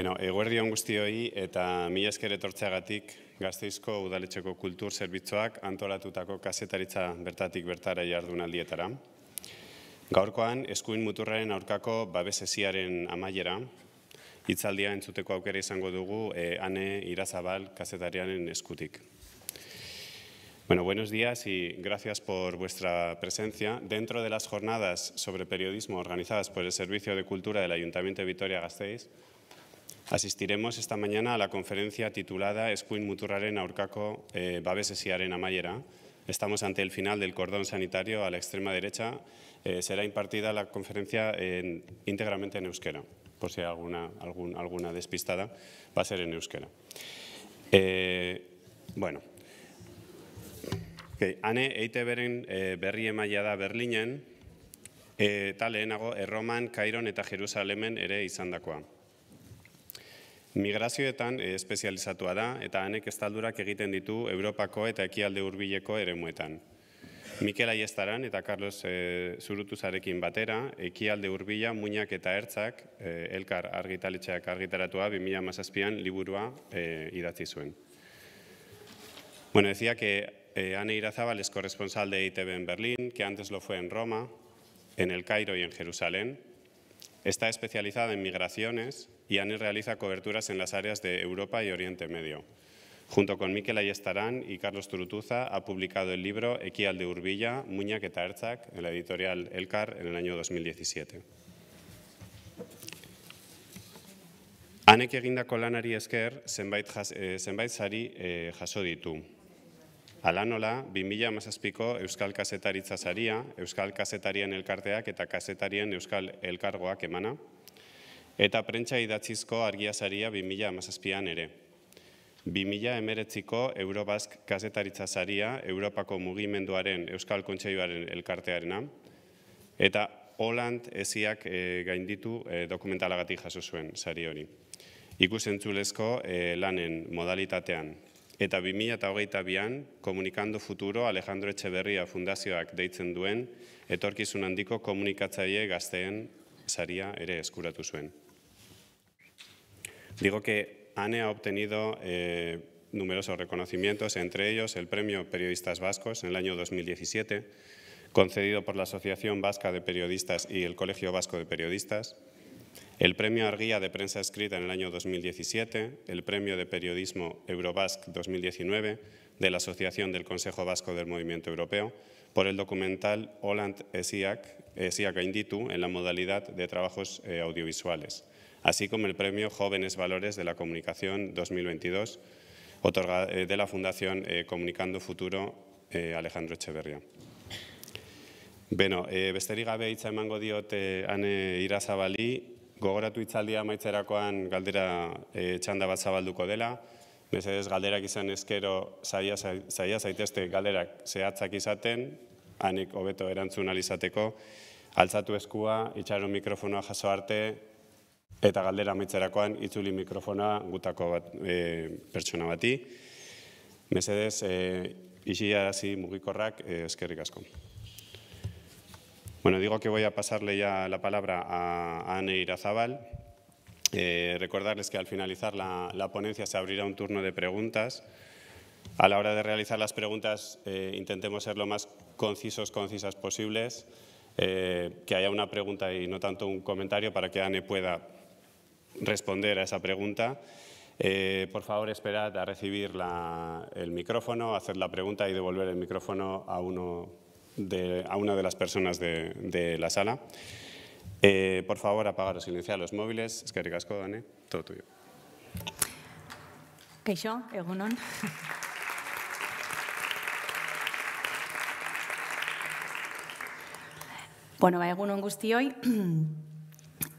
Bueno, eguerdion guztioi eta mila esker etortzeagatik Gasteizko Udaletxeko Kultur Zerbitzuak antolatutako kasetaritza bertatik bertara jardunaldietara. Gaurkoan eskuin muturraren aurkako babesesiaren amaiera hitzaldia entzuteko aukera izango dugu Sangodugu, eh, Ane Irazabal en eskutik. Bueno, buenos días y gracias por vuestra presencia. Dentro de las jornadas sobre periodismo organizadas por el Servicio de Cultura del Ayuntamiento de Vitoria-Gasteiz, Asistiremos esta mañana a la conferencia titulada Escuin muturraren aurkako y eh, babesesiaren amaiera. Estamos ante el final del cordón sanitario a la extrema derecha. Eh, será impartida la conferencia eh, íntegramente en euskera, por si hay alguna, alguna despistada, va a ser en euskera. bueno, okay. Hane EITBren berri emaia da Berlinen, eta lehenago Erroman, Kairon eta Jerusalemen ere izandakoa. Migrazioetan eh, espezializatua da eta hanek estaldurak egiten ditu Europako eta ekialde hurbileko ere muetan. Mikel Aiestaran eta Carlos eh, Zurutuzarekin batera, ekialde hurbila muinak eta ertzak eh, elkar argitaletxeak argitaratua mila an liburua idatzi zuen. Bueno, decía que Ane Irazabal es corresponsal de ITV en Berlín, que antes lo fue en Roma, en el Cairo y en Jerusalén. Está especializada en migraciones, y realiza coberturas en las áreas de Europa y Oriente Medio. Junto con Miquel Ayestarán y Carlos Turutuza ha publicado el libro Equial de Urbilla, Muña eta Erzak, en la editorial Elcar, en el año 2017. Anek egindako lanari esker, zenbait, eh, zenbait zari e, eh, jaso ditu. Alanola, 2000 amazazpiko Euskal Kasetaritza zaria, Euskal Kasetarien Elkarteak eta Kasetarien Euskal Elkargoak emana, eta prentsa idatzizko argia saria 2017an ere. 2019ko Eurobask kazetaritza saria Europako mugimenduaren Euskal Kontseiluaren elkartearena eta Holland eziak eh, gainditu e, dokumentalagatik jaso zuen sari hori. Ikusentzulezko e, eh, lanen modalitatean eta 2008an komunikando futuro Alejandro Etxeberria fundazioak deitzen duen etorkizun handiko komunikatzaile gazteen saria ere eskuratu zuen. Digo que ANE ha obtenido eh, numerosos reconocimientos, entre ellos el Premio Periodistas Vascos en el año 2017, concedido por la Asociación Vasca de Periodistas y el Colegio Vasco de Periodistas, el Premio Arguía de Prensa Escrita en el año 2017, el Premio de Periodismo mil 2019 de la Asociación del Consejo Vasco del Movimiento Europeo, por el documental Holland Esiak ESIAC Inditu, en la modalidad de trabajos eh, audiovisuales. así como el premio Jóvenes Valores de la Comunicación 2022, otorgado eh, de la Fundación eh, Comunicando Futuro eh, Alejandro Echeverría. Bueno, e, besterik gabe hitza emango diot ane irazabali, gogoratu itzaldia maitzerakoan galdera e, txanda bat zabalduko dela, mesedez galderak izan ezkero zaia, zaia zaitezte galderak zehatzak izaten, anek hobeto erantzun alizateko, altzatu eskua, itxaron mikrofonoa jaso arte, Eta galdera amaitzerakoan itzuli mikrofona gutako bat, e, pertsona bati. Mesedez, e, eh, muy mugikorrak e, eskerrik asko. Bueno, digo que voy a pasarle ya la palabra a Ane Irazabal. recordarles que al finalizar la, la, ponencia se abrirá un turno de preguntas. A la hora de realizar las preguntas intentemos ser lo más concisos, concisas posibles, que haya una pregunta y no tanto un comentario para que Anne pueda responder a esa pregunta. Eh, por favor, esperad a recibir el micrófono, hacer la pregunta y devolver el micrófono a, uno a una de las personas de, la sala. Eh, por favor, apagar o silenciar los móviles. Es que Todo tuyo. yo, egunon. Bueno, egunon hoy?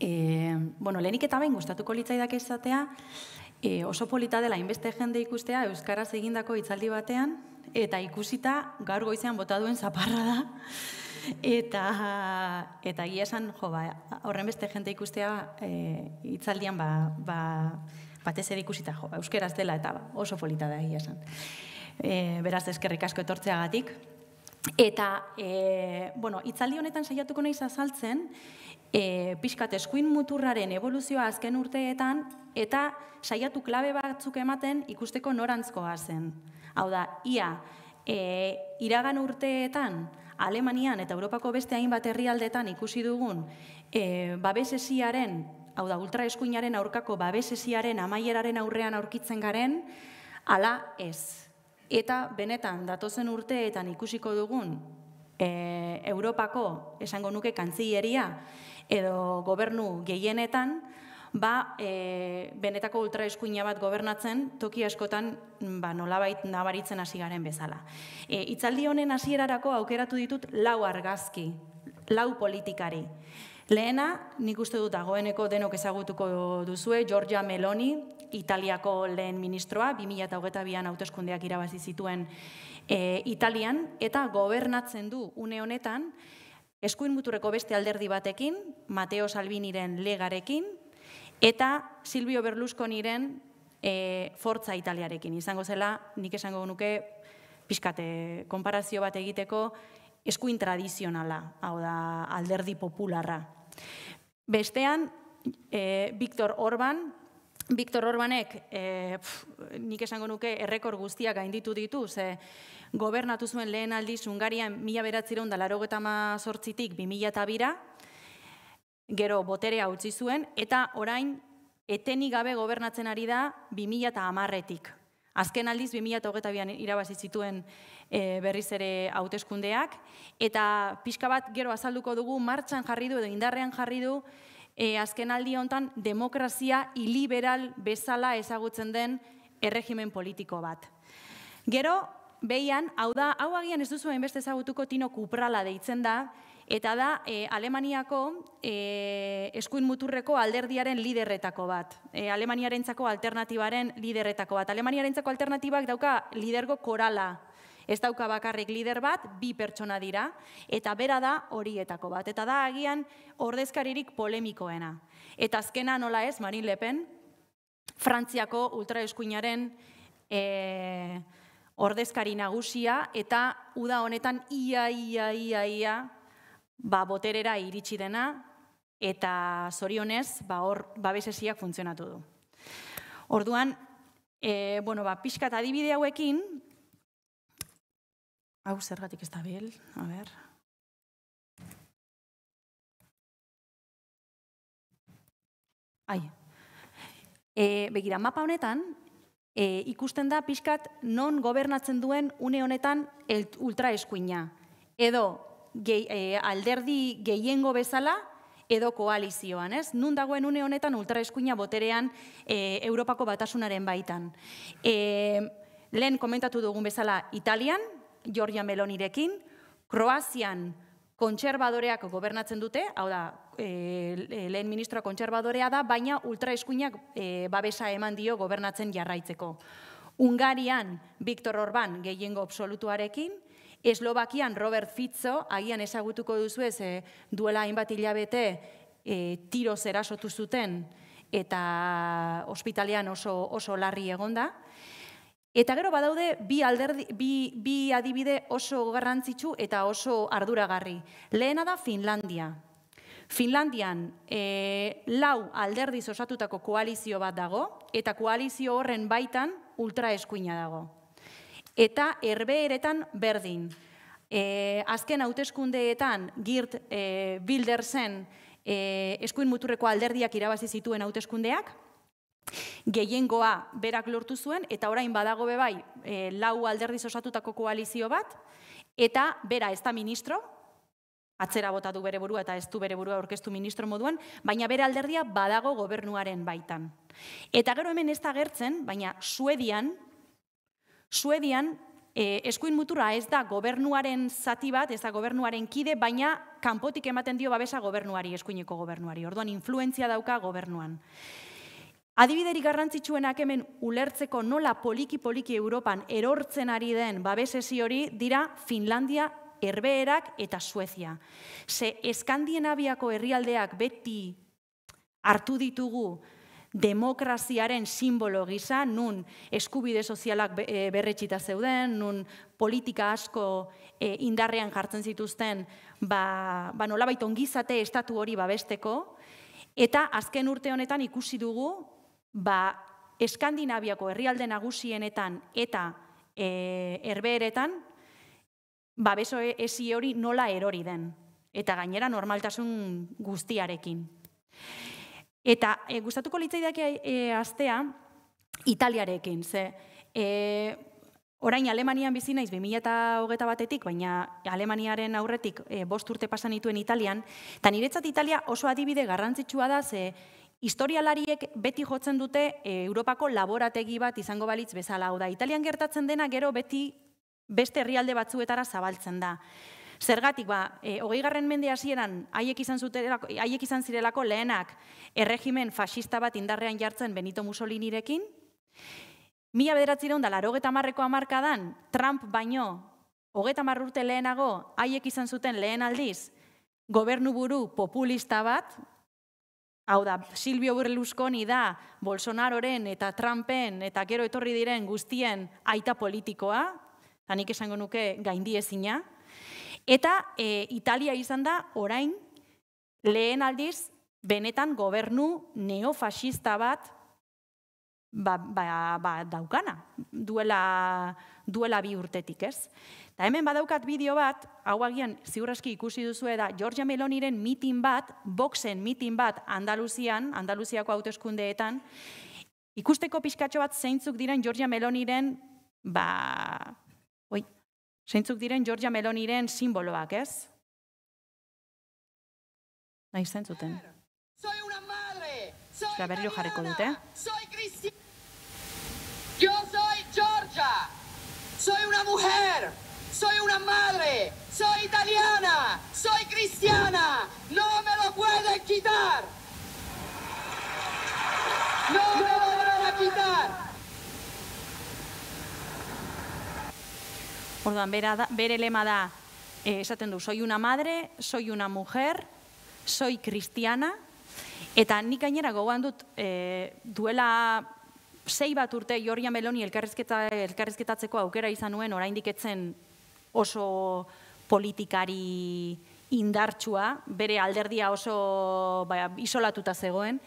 E, bueno, lehenik eta bain gustatuko litzaidak izatea, e, oso polita dela inbeste jende ikustea Euskaraz egindako hitzaldi batean, eta ikusita gaur goizean bota duen zaparra da. Eta, eta esan, jo, ba, horren beste ikustea e, itzaldian ba, ba, batez ere ikusita, jo, euskeraz dela, eta oso polita da gia esan. E, beraz, eskerrik asko etortzeagatik. Eta, e, bueno, itzaldi honetan saiatuko naiz azaltzen, e, pixkat eskuin muturraren evoluzioa azken urteetan, eta saiatu klabe batzuk ematen ikusteko norantzkoa zen. Hau da, ia, e, iragan urteetan, Alemanian eta Europako beste hainbat herrialdetan ikusi dugun e, babesesiaren, hau da, ultraeskuinaren aurkako babesesiaren amaieraren aurrean aurkitzen garen, ala ez. Eta benetan, datozen urteetan ikusiko dugun e, Europako, esango nuke, kantzileria, edo gobernu gehienetan, ba, e, benetako ultraeskuina bat gobernatzen, toki askotan mm, ba, nolabait nabaritzen hasi garen bezala. E, itzaldi honen hasierarako aukeratu ditut lau argazki, lau politikari. Lehena, nik uste dut dagoeneko denok ezagutuko duzue, Giorgia Meloni, Italiako lehen ministroa, 2008an hauteskundeak irabazi zituen e, Italian, eta gobernatzen du une honetan, eskuin muturreko beste alderdi batekin, Mateo Salviniren legarekin, eta Silvio Berlusconiren e, Forza Italiarekin. Izango zela, nik esango nuke, pixkate, konparazio bat egiteko, eskuin tradizionala, hau da, alderdi popularra. Bestean, e, eh, Viktor Orban, Viktor Orbanek, e, nik esango nuke, errekor guztiak gainditu ditu, ze gobernatu zuen lehen aldiz Ungarian mila beratzireun da laro sortzitik bimila eta gero botere utzi zuen, eta orain eteni gabe gobernatzen ari da bimila eta amarretik. Azken aldiz, 2000 eta bian irabazi zituen e, berriz ere hauteskundeak, eta pixka bat gero azalduko dugu martxan jarri du edo indarrean jarri du, e, azken aldi honetan demokrazia iliberal bezala ezagutzen den erregimen politiko bat. Gero, behian, hau da, hau agian ez duzu beste ezagutuko tino kuprala deitzen da, eta da eh, Alemaniako e, eskuin muturreko alderdiaren liderretako bat. Alemaniarentzako alternatibaren liderretako bat. Alemaniarentzako alternatibak dauka lidergo korala Ez dauka bakarrik lider bat, bi pertsona dira, eta bera da horietako bat. Eta da agian ordezkaririk polemikoena. Eta azkena nola ez, marin lepen, Frantziako ultraeskuinaren e, ordezkari nagusia, eta uda honetan ia, ia, ia, ia, ba, boterera iritsi dena, eta zorionez, ba, hor, babesesiak funtzionatu du. Orduan, e, bueno, ba, pixka eta adibide hauekin, Hau zergatik ez da bil, a ber. Ai. E, begira, mapa honetan, e, ikusten da pixkat non gobernatzen duen une honetan ultraeskuina. Edo e, alderdi gehiengo bezala, edo koalizioan, ez? Nun dagoen une honetan ultraeskuina boterean e, Europako batasunaren baitan. E, lehen komentatu dugun bezala Italian, Georgia Melonirekin, Kroazian kontserbadoreak gobernatzen dute, hau da, eh, lehen ministroa kontserbadorea da, baina ultraeskuinak e, babesa eman dio gobernatzen jarraitzeko. Ungarian, Viktor Orban gehiengo absolutuarekin, Eslovakian Robert Fitzo, agian esagutuko duzu ez, duela hainbat hilabete e, tiro zerasotu zuten, eta ospitalean oso, oso larri egonda. da, Eta gero badaude bi, alderdi, bi, bi adibide oso garrantzitsu eta oso arduragarri. Lehena da Finlandia. Finlandian e, lau alderdi osatutako koalizio bat dago eta koalizio horren baitan ultraeskuina dago. Eta erbeeretan berdin. E, azken hauteskundeetan girt e, e, eskuin muturreko alderdiak irabazi zituen hauteskundeak, gehiengoa berak lortu zuen, eta orain badago bebai, e, eh, lau alderdi osatutako koalizio bat, eta bera ez da ministro, atzera bota du bere burua eta ez du bere burua orkestu ministro moduan, baina bere alderdia badago gobernuaren baitan. Eta gero hemen ez da gertzen, baina Suedian, Suedian e, eskuin mutura ez da gobernuaren zati bat, ez da gobernuaren kide, baina kanpotik ematen dio babesa gobernuari, eskuineko gobernuari. Orduan, influentzia dauka gobernuan. Adibiderik garrantzitsuenak hemen ulertzeko nola poliki-poliki Europan erortzen ari den babesesi hori dira Finlandia, Herbeerak eta Suezia. Ze Eskandienabiako herrialdeak beti hartu ditugu demokraziaren simbolo gisa, nun eskubide sozialak eh, berretxita zeuden, nun politika asko eh, indarrean jartzen zituzten, ba, ba nolabait ongizate estatu hori babesteko, eta azken urte honetan ikusi dugu, ba, Eskandinaviako herrialde nagusienetan eta e, erbeeretan, ba, beso e, ezi hori nola erori den. Eta gainera normaltasun guztiarekin. Eta e, gustatuko litzaidake e, astea Italiarekin, ze... E, Orain Alemanian bizi naiz hogeta batetik, baina Alemaniaren aurretik e, bost urte pasan nituen Italian, eta niretzat Italia oso adibide garrantzitsua da, ze historialariek beti jotzen dute eh, Europako laborategi bat izango balitz bezala. Hau da, Italian gertatzen dena gero beti beste herrialde batzuetara zabaltzen da. Zergatik, ba, e, eh, garren mende hasieran haiek izan, zutelako, haiek izan zirelako lehenak erregimen fasista bat indarrean jartzen Benito Mussolinirekin. Mila bederatzi da, laro geta marreko amarkadan, Trump baino, hogeta marrurte lehenago, haiek izan zuten lehen aldiz, gobernu buru populista bat, Hau da, Silvio Berlusconi da, Bolsonaroren eta Trumpen eta gero etorri diren guztien aita politikoa, eta nik esango nuke gaindi ezina. Eta e, Italia izan da, orain, lehen aldiz, benetan gobernu neofasista bat ba, ba, ba, daukana, duela, duela bi urtetik, ez? Eta hemen badaukat bideo bat, hau agian ziurraski ikusi duzu eta Georgia Meloniren mitin bat, boxen mitin bat Andaluzian, Andaluziako hautezkundeetan, ikusteko pixkatxo bat zeintzuk diren Georgia Meloniren, ba, oi, zeintzuk diren Georgia Meloniren simboloak, ez? Nahi zentzuten. Soy una madre, soy una soy una mujer, soy una madre, soy italiana, soy cristiana, no me lo pueden quitar. No me lo van a quitar. Orduan, bera, bere lema da, eh, soy una madre, soy una mujer, soy cristiana, eta nik gainera gogoan eh, duela sei bat urte Jorria Meloni elkarrizketa, elkarrizketatzeko aukera izan nuen, orain diketzen oso politikari indartsua, bere alderdia oso ba, isolatuta zegoen,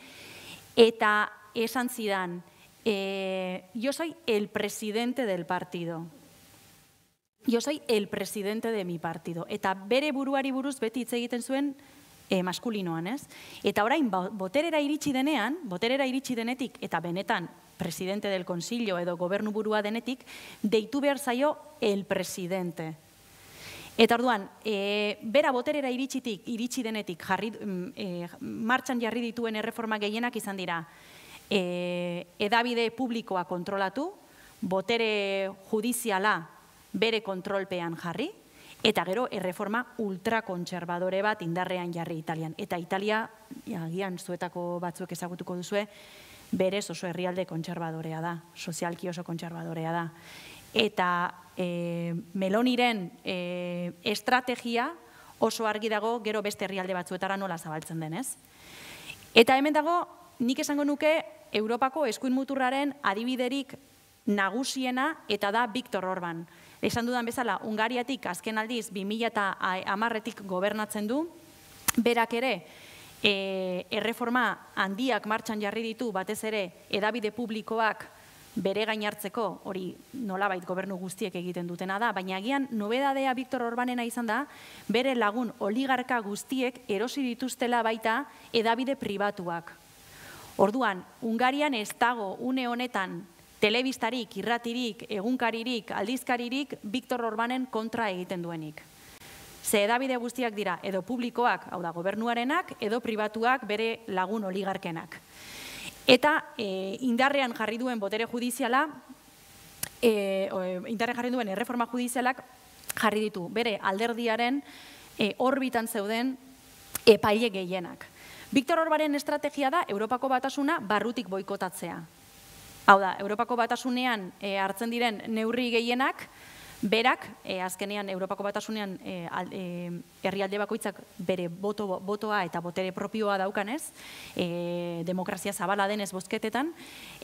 eta esan zidan, e, jo zai el presidente del partido. Jo zai el presidente de mi partido. Eta bere buruari buruz beti hitz egiten zuen, e, maskulinoan, ez? Eta orain, ba, boterera iritsi denean, boterera iritsi denetik, eta benetan, presidente del Consilio edo gobernu burua denetik, deitu behar zaio el presidente. Eta orduan, e, bera boterera iritsitik, iritsi denetik, jarri, e, martxan jarri dituen erreforma gehienak izan dira, e, edabide publikoa kontrolatu, botere judiziala bere kontrolpean jarri, Eta gero, erreforma ultrakontserbadore bat indarrean jarri Italian. Eta Italia, agian zuetako batzuek ezagutuko duzue, berez oso herrialde kontserbadorea da, sozialki oso kontserbadorea da. Eta eh, meloniren eh, estrategia oso argi dago gero beste herrialde batzuetara nola zabaltzen denez. Eta hemen dago, nik esango nuke, Europako eskuin muturraren adibiderik nagusiena eta da Viktor Orban. Viktor Orban. Esan dudan bezala, Ungariatik azken aldiz 2000 gobernatzen du, berak ere, e, erreforma handiak martxan jarri ditu, batez ere, edabide publikoak bere gain hartzeko, hori nolabait gobernu guztiek egiten dutena da, baina agian nobedadea Viktor Orbanena izan da, bere lagun oligarka guztiek erosi dituztela baita edabide pribatuak. Orduan, Ungarian ez dago une honetan telebistarik, irratirik, egunkaririk, aldizkaririk, Viktor Orbanen kontra egiten duenik. Ze edabide guztiak dira, edo publikoak, hau da, gobernuarenak, edo pribatuak bere lagun oligarkenak. Eta e, indarrean jarri duen botere judiziala, e, indarrean jarri duen erreforma judizialak jarri ditu, bere alderdiaren e, orbitan zeuden epaile gehienak. Viktor Orbaren estrategia da, Europako batasuna barrutik boikotatzea. Hau da, Europako batasunean eh, hartzen diren neurri gehienak, berak, eh, azkenean Europako batasunean e, al, herrialde bakoitzak bere boto, botoa eta botere propioa daukanez, e, demokrazia zabala denez bozketetan,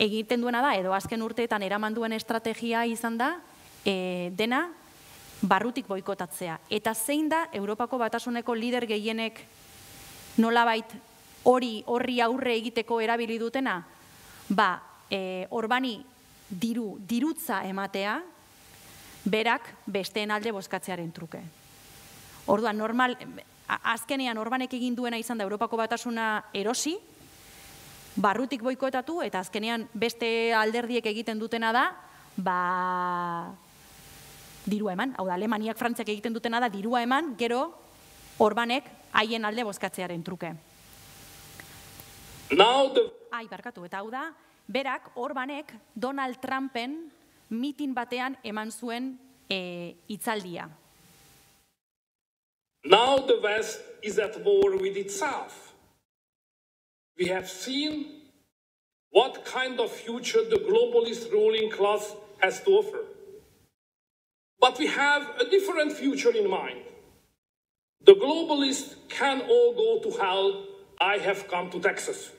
egiten duena da, edo azken urteetan eraman duen estrategia izan da, dena barrutik boikotatzea. Eta zein da Europako batasuneko lider gehienek nolabait hori horri aurre egiteko erabili dutena? Ba, E, orbani diru, dirutza ematea, berak besteen alde bozkatzearen truke. Orduan, normal, azkenean orbanek egin duena izan da Europako batasuna erosi, barrutik boikoetatu, eta azkenean beste alderdiek egiten dutena da, ba, diru eman, hau da, Alemaniak frantziak egiten dutena da, dirua eman, gero, orbanek haien alde bozkatzearen truke. Now Ai, barkatu, eta hau da, Berak, Orbanek, Donald Trumpen mitin batean eman zuen e, eh, itzaldia. Now the West is at war with itself. We have seen what kind of future the globalist ruling class has to offer. But we have a different future in mind. The globalists can all go to hell. I have come to Texas.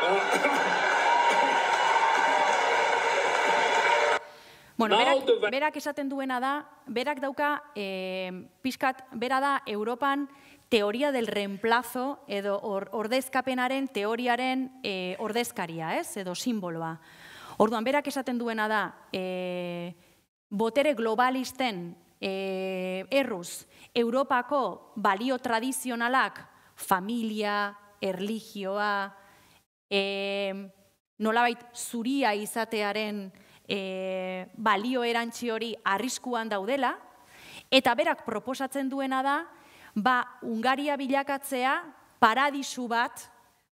Uh, Bueno, berak, esaten duena da, berak dauka, e, pixkat, bera da, Europan teoria del reemplazo edo or, ordezkapenaren teoriaren e, ordezkaria, ez? edo simboloa. Orduan, berak esaten duena da, e, botere globalisten e, erruz, Europako balio tradizionalak, familia, erligioa, e, nolabait zuria izatearen e, balio erantzi hori arriskuan daudela, eta berak proposatzen duena da, ba, Ungaria bilakatzea paradisu bat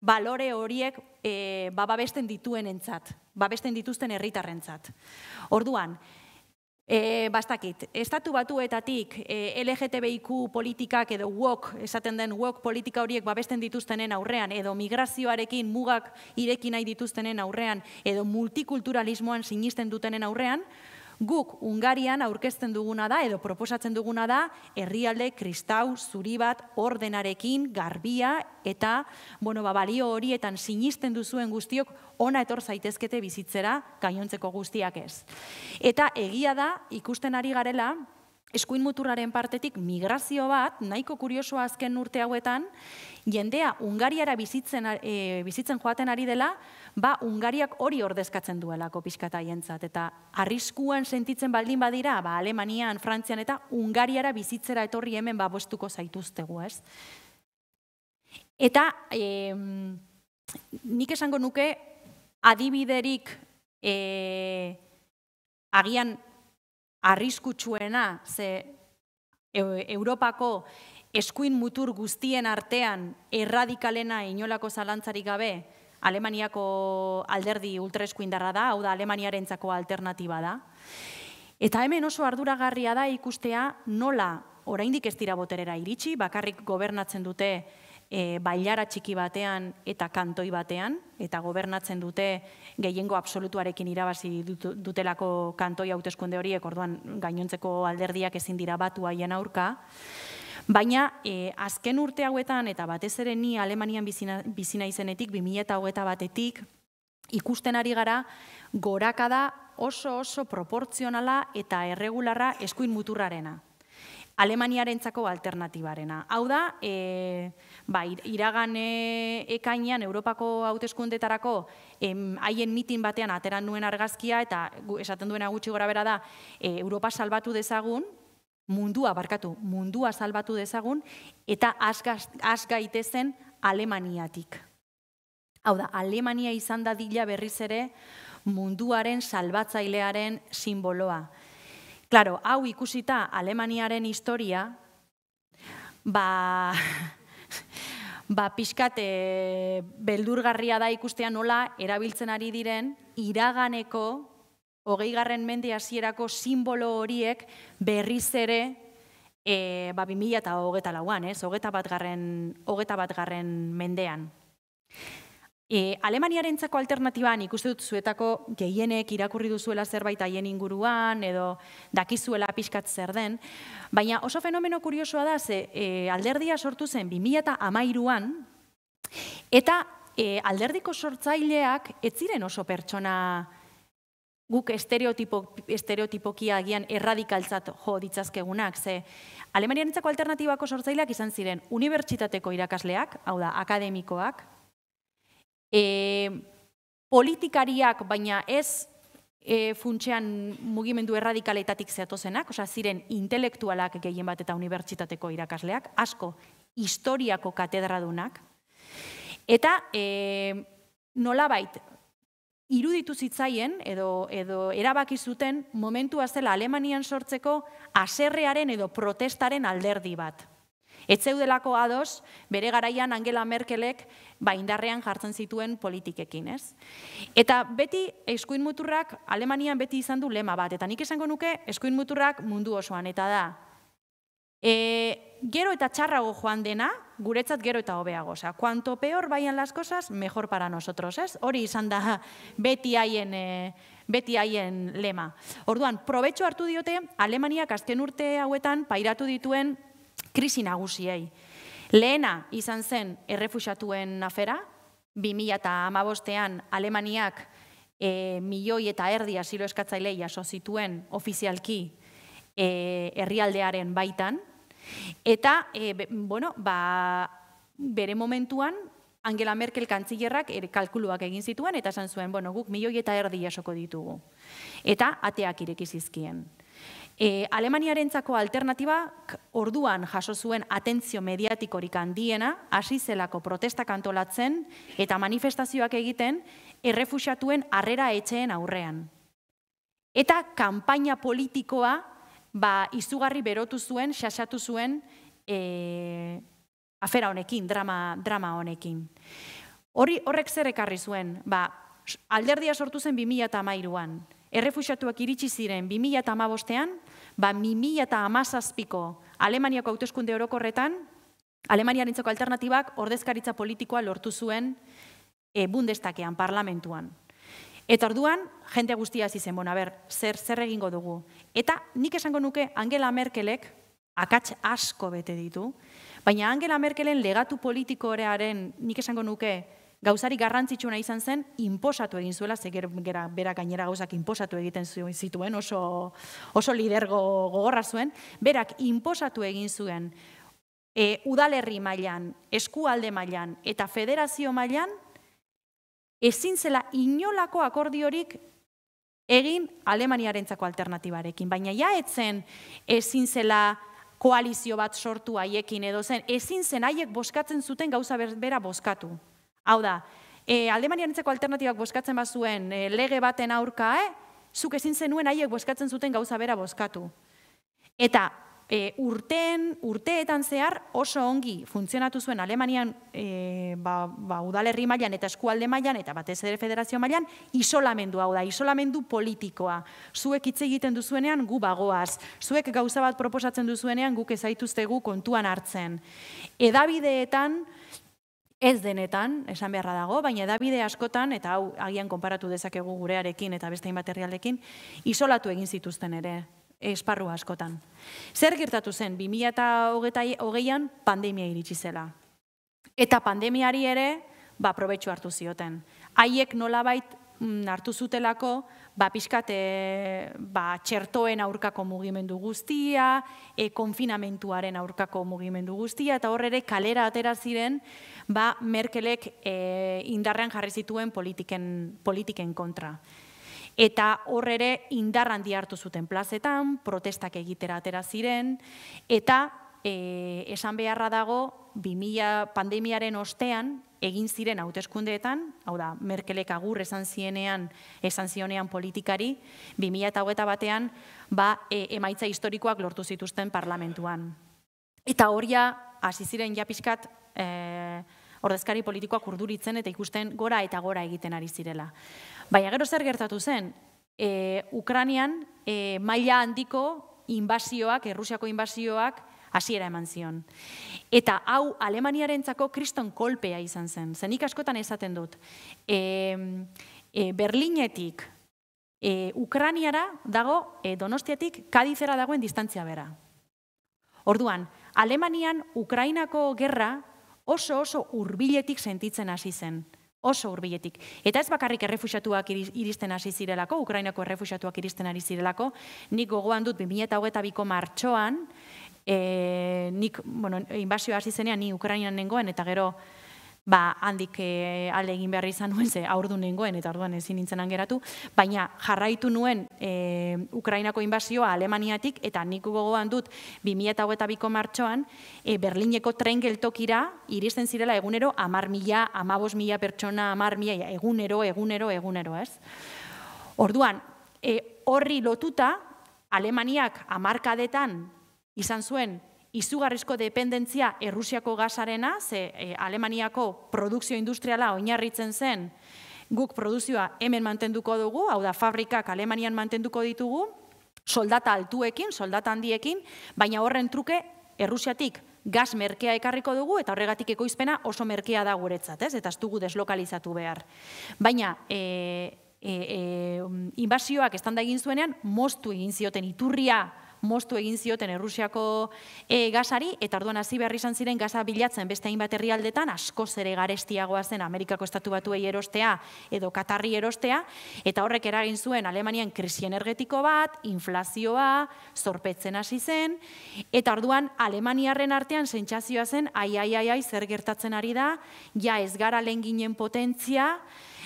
balore horiek eh, ba, babesten dituen entzat, babesten dituzten herritarrentzat. Orduan, E, eh, bastakit, estatu batuetatik e, eh, LGTBIQ politikak edo wok, esaten den wok politika horiek babesten dituztenen aurrean, edo migrazioarekin mugak irekin nahi dituztenen aurrean, edo multikulturalismoan sinisten dutenen aurrean, Guk Ungarian aurkezten duguna da edo proposatzen duguna da herrialde kristau zuri bat ordenarekin garbia eta bueno ba balio horietan sinisten duzuen guztiok ona etor zaitezkete bizitzera gainontzeko guztiak ez. Eta egia da ikusten ari garela eskuin muturraren partetik migrazio bat, nahiko kurioso azken urte hauetan, jendea Ungariara bizitzen, e, bizitzen joaten ari dela, ba, Ungariak hori ordezkatzen duelako pixkata jentzat, eta arriskuan sentitzen baldin badira, ba, Alemanian, Frantzian eta Ungariara bizitzera etorri hemen ba, boztuko zaituztegu, ez? Eta e, nik esango nuke adibiderik e, agian arriskutsuena ze Europako eskuin mutur guztien artean erradikalena inolako zalantzarik gabe Alemaniako alderdi indarra da, hau da Alemaniarentzako alternatiba da. Eta hemen oso arduragarria da ikustea nola oraindik ez dira boterera iritsi, bakarrik gobernatzen dute e, bailara txiki batean eta kantoi batean, eta gobernatzen dute gehiengo absolutuarekin irabazi dutelako kantoi hauteskunde horiek, orduan gainontzeko alderdiak ezin dira batu haien aurka. Baina, eh, azken urte hauetan, eta batez ere ni Alemanian bizina, bizina izenetik, 2008 batetik, ikusten ari gara, gorakada oso oso proportzionala eta erregularra eskuin muturrarena. Alemaniarentzako alternatibarena. Hau da, e, ba, iragan e, Europako hauteskundetarako haien mitin batean ateran nuen argazkia eta esaten duena gutxi gora bera da eh, Europa salbatu dezagun, mundua, barkatu, mundua salbatu dezagun, eta asgaitezen Alemaniatik. Hau da, Alemania izan da dila berriz ere munduaren salbatzailearen simboloa. Klaro, hau ikusita Alemaniaren historia, ba... Ba, pixkat, eh, beldurgarria da ikustea nola, erabiltzen ari diren, iraganeko hogei garren mende hasierako simbolo horiek berriz ere e, ba, bimila eta hogeta lauan, ez? Hogeta bat garren, garren mendean. E, Alemaniaren txako alternatiban ikuste dut zuetako gehienek irakurri duzuela zerbait haien inguruan edo dakizuela pixkat zer den, baina oso fenomeno kuriosoa da ze e, alderdia sortu zen 2000 eta amairuan eta e, alderdiko sortzaileak ez ziren oso pertsona guk estereotipo, estereotipokia agian erradikaltzat jo ditzazkegunak, ze Alemanian entzako alternatibako sortzaileak izan ziren unibertsitateko irakasleak, hau da, akademikoak, e, politikariak, baina ez e, funtsean mugimendu erradikaletatik zeatozenak, oza, ziren intelektualak gehien bat eta unibertsitateko irakasleak, asko, historiako katedradunak, eta e, nolabait, iruditu zitzaien edo, edo erabaki zuten momentua zela Alemanian sortzeko aserrearen edo protestaren alderdi bat. Etzeudelako ados, bere garaian Angela Merkelek baindarrean jartzen zituen politikekin, ez? Eta beti eskuin muturrak Alemanian beti izan du lema bat, eta nik esango nuke eskuin muturrak mundu osoan, eta da, e, gero eta txarrago joan dena, guretzat gero eta hobeago. Osa, kuanto peor baian las cosas, mejor para nosotros, ez? Hori izan da beti haien, eh, beti haien lema. Orduan, probetxo hartu diote, Alemaniak azken urte hauetan pairatu dituen krisi nagusiei. Lehena izan zen errefusatuen afera, 2008an Alemaniak eh, milioi eta erdi asilo eskatzailei jaso zituen ofizialki e, herrialdearen baitan, Eta, e, bueno, ba, bere momentuan, Angela Merkel kantzillerrak ere eh, kalkuluak egin zituen, eta esan zuen, bueno, guk milioi eta erdi jasoko ditugu. Eta ateak ireki zizkien. Eh, Alemaniarentzako alternatiba orduan jaso zuen atentzio mediatikorik handiena, hasi zelako protesta kantolatzen eta manifestazioak egiten errefuxatuen harrera etxeen aurrean. Eta kanpaina politikoa ba, izugarri berotu zuen, xaxatu zuen e, afera honekin, drama, drama honekin. Horri, horrek zer ekarri zuen, ba, alderdia sortu zen 2008an, errefuxatuak iritsi ziren 2008an, ba, 2008ko Alemaniako hautezkunde orokorretan, Alemaniaren alternatibak ordezkaritza politikoa lortu zuen e, bundestakean, parlamentuan. Eta orduan, jente guztia zizen, bona, ber, zer, zer egingo dugu. Eta nik esango nuke Angela Merkelek akats asko bete ditu, baina Angela Merkelen legatu politikorearen nik esango nuke gauzari garrantzitsuna izan zen, inposatu egin zuela, ze gera, bera gainera gauzak inposatu egiten zituen, oso, oso lidergo gogorra zuen, berak inposatu egin zuen, e, udalerri mailan, eskualde mailan eta federazio mailan ezin zela inolako akordiorik egin Alemaniarentzako alternatibarekin. Baina ja etzen ezin zela koalizio bat sortu haiekin edo zen, ezin zen haiek boskatzen zuten gauza bera boskatu. Hau da, Alemaniaren Alemaniarentzako alternatibak boskatzen bat zuen e, lege baten aurka, eh, zuk ezin zenuen haiek boskatzen zuten gauza bera boskatu. Eta e, urteen, urteetan zehar oso ongi funtzionatu zuen Alemanian e, ba, ba, udalerri mailan eta eskualde mailan eta batez ere federazio mailan isolamendu hau da, isolamendu politikoa. Zuek hitz egiten duzuenean gu bagoaz, zuek gauza bat proposatzen duzuenean guk ezaituzte kontuan hartzen. Edabideetan, Ez denetan, esan beharra dago, baina edabide askotan, eta hau agian konparatu dezakegu gurearekin eta beste inbaterrialdekin, isolatu egin zituzten ere esparru askotan. Zer gertatu zen 2020an pandemia iritsi zela. Eta pandemiari ere ba probetxu hartu zioten. Haiek nolabait mm, hartu zutelako ba pixkat e, ba, txertoen aurkako mugimendu guztia, e, konfinamentuaren aurkako mugimendu guztia, eta hor ere kalera atera ziren ba, Merkelek e, indarrean jarri zituen politiken, politiken kontra. Eta hor ere indar handi hartu zuten plazetan, protestak egitera atera ziren, eta e, esan beharra dago, 2000 pandemiaren ostean, egin ziren hauteskundeetan, hau da, Merkelek agur esan zienean, esan zionean politikari, 2008 eta batean, ba, e, emaitza historikoak lortu zituzten parlamentuan. Eta horia, hasi ziren japiskat, eh, ordezkari politikoak urduritzen eta ikusten gora eta gora egiten ari zirela. Baina gero zer gertatu zen, e, Ukranian e, maila handiko inbazioak, Errusiako inbazioak, hasiera eman zion. Eta hau Alemaniarentzako kriston kolpea izan zen. Zenik askotan esaten dut. E, e, Berlinetik, e, Ukraniara dago e, Donostiatik kadizera dagoen distantzia bera. Orduan, Alemanian Ukrainako gerra oso oso hurbiletik sentitzen hasi zen. Oso hurbiletik. Eta ez bakarrik errefuxatuak iristen hasi zirelako, Ukrainako errefuxatuak iristen ari zirelako, nik gogoan dut 2022ko martxoan, eh nik, bueno, inbazioa hasi zenean ni Ukrainan nengoen eta gero ba, handik e, ale egin behar izan nuen, ze aurdu nengoen, eta orduan ezin nintzen angeratu, baina jarraitu nuen e, Ukrainako inbazioa Alemaniatik, eta nik gogoan dut, 2008ko martxoan, eh, Berlineko tren geltokira, iristen zirela egunero, amar mila, amabos mila pertsona, amar mila, egunero, egunero, egunero, ez? Orduan, horri lotuta, Alemaniak amarkadetan izan zuen izugarrizko dependentzia Errusiako gazarena, ze e, Alemaniako produkzio industriala oinarritzen zen, guk produkzioa hemen mantenduko dugu, hau da fabrikak Alemanian mantenduko ditugu, soldata altuekin, soldata handiekin, baina horren truke Errusiatik gaz merkea ekarriko dugu eta horregatik ekoizpena oso merkea da guretzat, ez? Eta ez dugu deslokalizatu behar. Baina, e, e, e, inbazioak estanda egin zuenean, moztu egin zioten iturria moztu egin zioten Errusiako e, eh, gazari, eta orduan hasi behar izan ziren gaza bilatzen beste hainbat herrialdetan asko zere garestiagoa zen Amerikako estatu batuei erostea edo Katarri erostea, eta horrek eragin zuen Alemanian krisi energetiko bat, inflazioa, zorpetzen hasi zen, eta orduan Alemaniarren artean sentsazioa zen, ai, ai, ai, ai, zer gertatzen ari da, ja ez gara lenginen potentzia,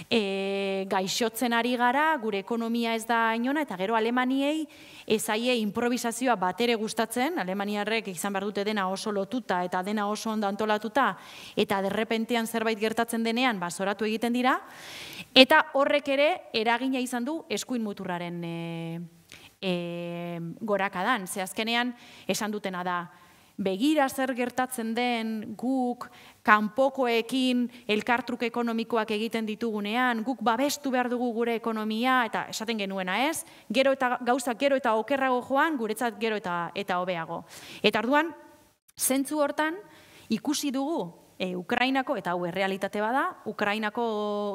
e, gaixotzen ari gara, gure ekonomia ez da inona, eta gero alemaniei ezaie improvisazioa bat ere gustatzen, alemaniarrek izan behar dute dena oso lotuta eta dena oso ondo antolatuta, eta derrepentean zerbait gertatzen denean, basoratu egiten dira, eta horrek ere eragina izan du eskuin muturraren e, e, gorakadan. Ze esan dutena da, begira zer gertatzen den guk kanpokoekin elkartruk ekonomikoak egiten ditugunean, guk babestu behar dugu gure ekonomia eta esaten genuena ez, gero eta gauza gero eta okerrago joan, guretzat gero eta eta hobeago. Eta arduan, zentzu hortan, ikusi dugu e, Ukrainako, eta hau errealitate bada, Ukrainako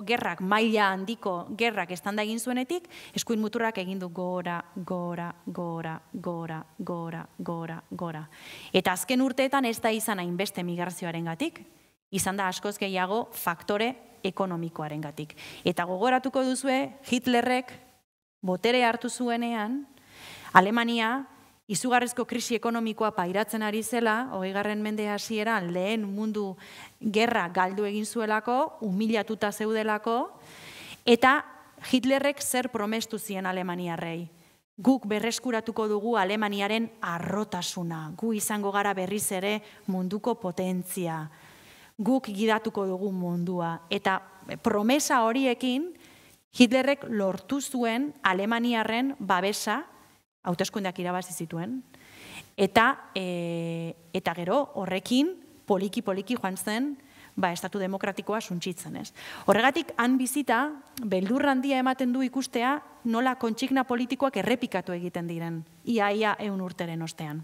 gerrak, maila handiko gerrak estanda egin zuenetik, eskuin muturrak egin du gora, gora, gora, gora, gora, gora, gora. Eta azken urteetan ez da izan hainbeste migrazioaren gatik, izan da askoz gehiago faktore ekonomikoaren gatik. Eta gogoratuko duzue Hitlerrek botere hartu zuenean, Alemania izugarrezko krisi ekonomikoa pairatzen ari zela, hogei garren mende hasiera lehen mundu gerra galdu egin zuelako, humilatuta zeudelako, eta Hitlerrek zer promestu zien Alemaniarrei. Guk berreskuratuko dugu Alemaniaren arrotasuna, gu izango gara berriz ere munduko potentzia, guk gidatuko dugu mundua. Eta promesa horiekin, Hitlerrek lortu zuen Alemaniarren babesa hauteskundeak irabazi zituen eta e, eta gero horrekin poliki poliki joan zen ba, estatu demokratikoa suntzitzen, ez. Horregatik, han bizita, beldur handia ematen du ikustea, nola kontsigna politikoak errepikatu egiten diren, iaia ia urteren ostean.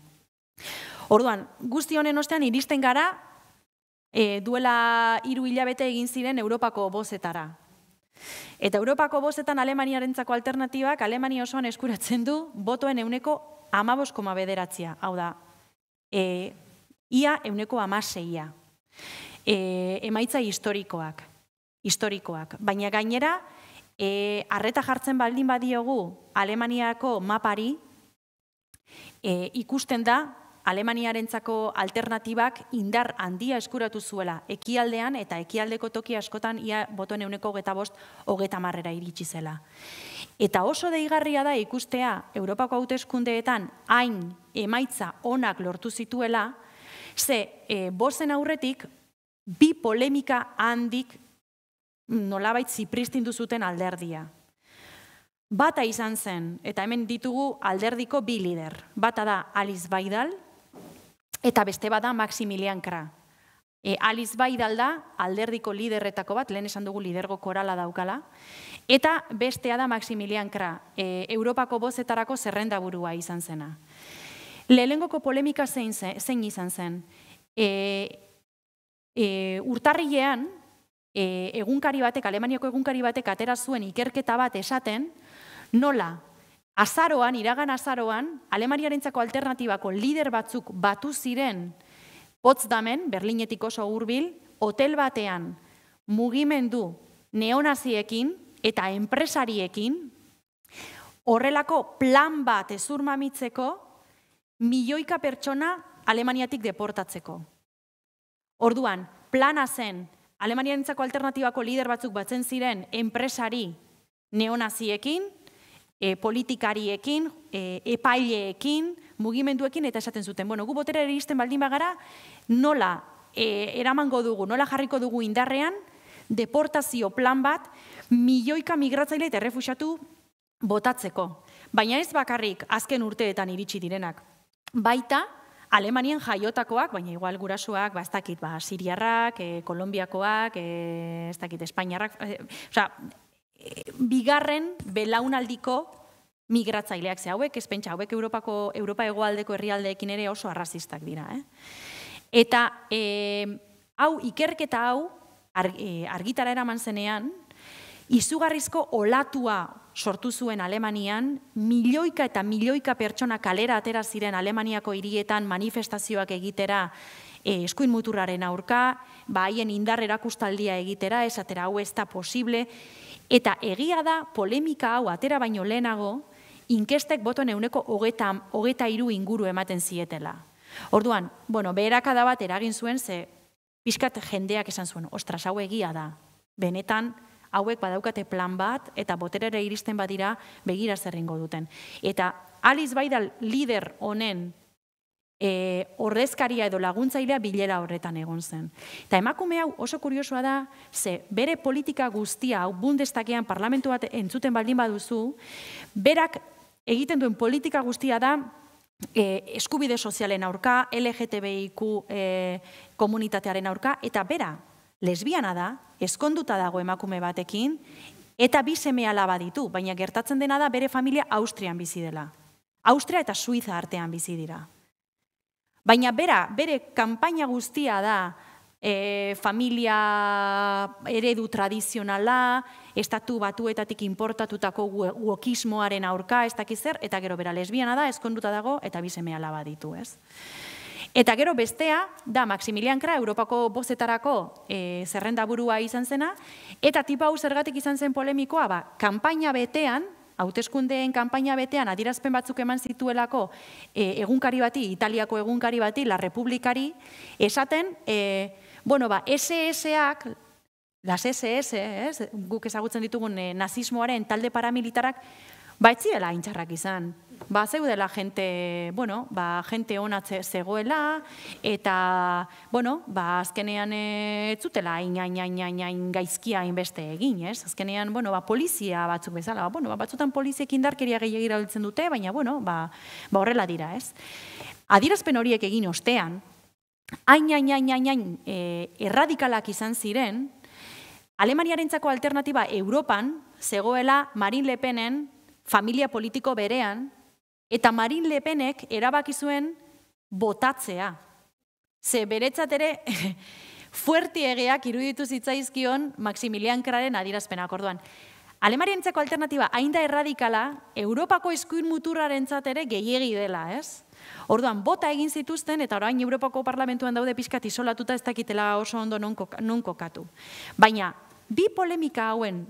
Orduan, guzti honen ostean iristen gara, e, duela hiru hilabete egin ziren Europako bozetara, Eta Europako bozetan Alemaniarentzako alternatibak Alemania osoan eskuratzen du botoen euneko amaboskoma bederatzia, hau da, e, ia euneko amaseia, e, emaitza historikoak, historikoak. Baina gainera, e, arreta jartzen baldin badiogu Alemaniako mapari, e, ikusten da Alemaniarentzako alternatibak indar handia eskuratu zuela ekialdean eta ekialdeko toki askotan ia boton euneko hogeta bost hogeta marrera iritsi zela. Eta oso deigarria da ikustea Europako hauteskundeetan hain emaitza onak lortu zituela, ze e, bozen aurretik bi polemika handik nolabait zipristin duzuten alderdia. Bata izan zen, eta hemen ditugu alderdiko bi lider. Bata da Alice Baidal, Eta beste bada Maximilian Kra. E, Aliz Baidalda, alderdiko liderretako bat, lehen esan dugu lidergo korala daukala. Eta bestea da Maximilian Kra, e, Europako bozetarako zerrendaburua izan zena. Lehenengoko polemika zein, zen, zein izan zen. E, e, urtarrilean, e, egunkari batek, Alemaniako egunkari batek atera zuen ikerketa bat esaten, nola Azaroan, iragan azaroan, Alemaniarentzako alternatibako lider batzuk batu ziren Potsdamen, Berlinetik oso hurbil, hotel batean mugimendu neonaziekin eta enpresariekin horrelako plan bat ezurmamitzeko milioika pertsona Alemaniatik deportatzeko. Orduan, plana zen Alemaniarentzako alternatibako lider batzuk batzen ziren enpresari neonaziekin e, politikariekin, e, epaileekin, mugimenduekin, eta esaten zuten, bueno, gu botera iristen baldin bagara, nola e, eramango dugu, nola jarriko dugu indarrean, deportazio plan bat, milioika migratzaile eta refusatu botatzeko. Baina ez bakarrik azken urteetan iritsi direnak. Baita, Alemanian jaiotakoak, baina igual gurasoak, ba, ez dakit, ba, siriarrak, e, kolombiakoak, e, ez dakit, espainiarrak, e, oza, bigarren belaunaldiko migratzaileak ze hauek, ez hauek Europako, Europa egoaldeko herrialdeekin ere oso arrasistak dira. Eh? Eta e, hau ikerketa hau eh, argitara eraman zenean, izugarrizko olatua sortu zuen Alemanian, milioika eta milioika pertsona kalera atera ziren Alemaniako hirietan manifestazioak egitera e, eh, eskuin muturraren aurka, ba haien indar erakustaldia egitera, esatera hau ez da posible, Eta egia da polemika hau atera baino lehenago, inkestek boton euneko hogeta, hogeta iru inguru ematen zietela. Orduan, bueno, beherakada bat eragin zuen, ze pixkat jendeak esan zuen, ostras, hau egia da. Benetan, hauek badaukate plan bat, eta boterere iristen badira begira zerrengo duten. Eta Alice Baidal lider honen horrezkaria e, edo laguntzailea bilera horretan egon zen. Eta emakume hau oso kuriosoa da, ze bere politika guztia, hau bundestakean parlamentu bat entzuten baldin baduzu, berak egiten duen politika guztia da, e, eskubide sozialen aurka, LGTBIQ e, komunitatearen aurka, eta bera, lesbiana da, eskonduta dago emakume batekin, eta bi seme alaba baina gertatzen dena da bere familia Austrian bizi dela. Austria eta Suiza artean bizi dira. Baina bera, bere kanpaina guztia da e, familia eredu tradizionala, estatu batuetatik importatutako guokismoaren aurka, ez dakiz zer, eta gero bera lesbiana da, eskonduta dago, eta bizemea laba ez? Eta gero bestea, da, Maximilian Kra, Europako bozetarako e, zerrenda burua izan zena, eta tipa hau zergatik izan zen polemikoa, ba, kanpaina betean, hauteskundeen kanpaina betean adirazpen batzuk eman zituelako e, egunkari bati, Italiako egunkari bati, La Republikari, esaten, e, bueno, ba, SS-ak, las SS, guk ezagutzen ditugun eh, nazismoaren talde paramilitarak, ba, intxarrak izan ba zeudela gente, bueno, ba gente onatze zegoela eta bueno, ba azkenean e, ez zutela ain ain ain ain ain gaizkia beste egin, ez? Azkenean bueno, ba polizia batzuk bezala, ba bueno, ba batzuetan poliziek indarkeria dute, baina bueno, ba ba horrela dira, ez? Adirazpen horiek egin ostean, ain ain ain ain ain e, erradikalak izan ziren Alemaniarentzako alternatiba Europan zegoela Marine Lepenen familia politiko berean, Eta Marin Lepenek erabaki zuen botatzea. Ze beretzat ere egeak iruditu zitzaizkion Maximilian Kraren adirazpena akorduan. Alemarien alternatiba hainda erradikala, Europako eskuin muturraren ere gehiegi dela, ez? Orduan, bota egin zituzten eta orain Europako parlamentuan daude pixkat isolatuta ez dakitela oso ondo nonko katu. Baina, bi polemika hauen,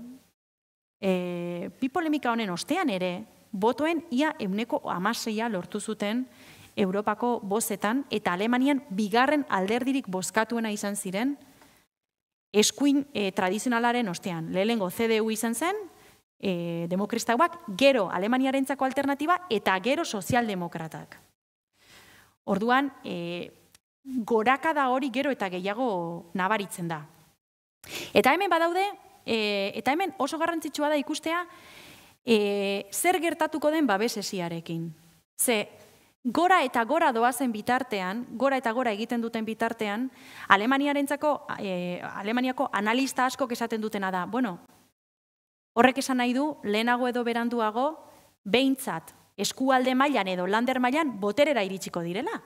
e, bi polemika honen ostean ere, botoen ia euneko amaseia lortu zuten Europako bozetan, eta Alemanian bigarren alderdirik bozkatuena izan ziren, eskuin e, tradizionalaren ostean, lehenengo CDU izan zen, e, eh, demokristauak, gero Alemaniarentzako alternatiba eta gero sozialdemokratak. Orduan, e, eh, goraka hori gero eta gehiago nabaritzen da. Eta hemen badaude, e, eta hemen oso garrantzitsua da ikustea, e, zer gertatuko den babesesiarekin. Ze, gora eta gora doazen bitartean, gora eta gora egiten duten bitartean, Alemaniarentzako, e, Alemaniako analista asko esaten dutena da, bueno, horrek esan nahi du, lehenago edo beranduago, behintzat, eskualde mailan edo lander mailan boterera iritsiko direla.